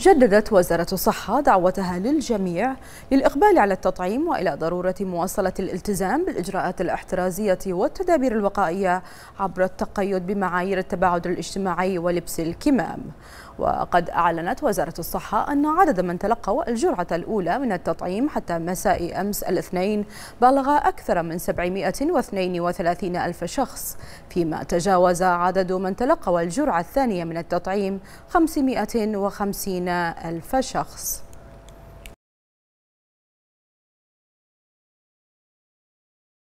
جددت وزارة الصحة دعوتها للجميع للإقبال على التطعيم وإلى ضرورة مواصلة الالتزام بالإجراءات الاحترازية والتدابير الوقائية عبر التقيد بمعايير التباعد الاجتماعي ولبس الكمام وقد أعلنت وزارة الصحة أن عدد من تلقوا الجرعة الأولى من التطعيم حتى مساء أمس الاثنين بلغ أكثر من 732 ألف شخص فيما تجاوز عدد من تلقوا الجرعة الثانية من التطعيم 550 الفشخص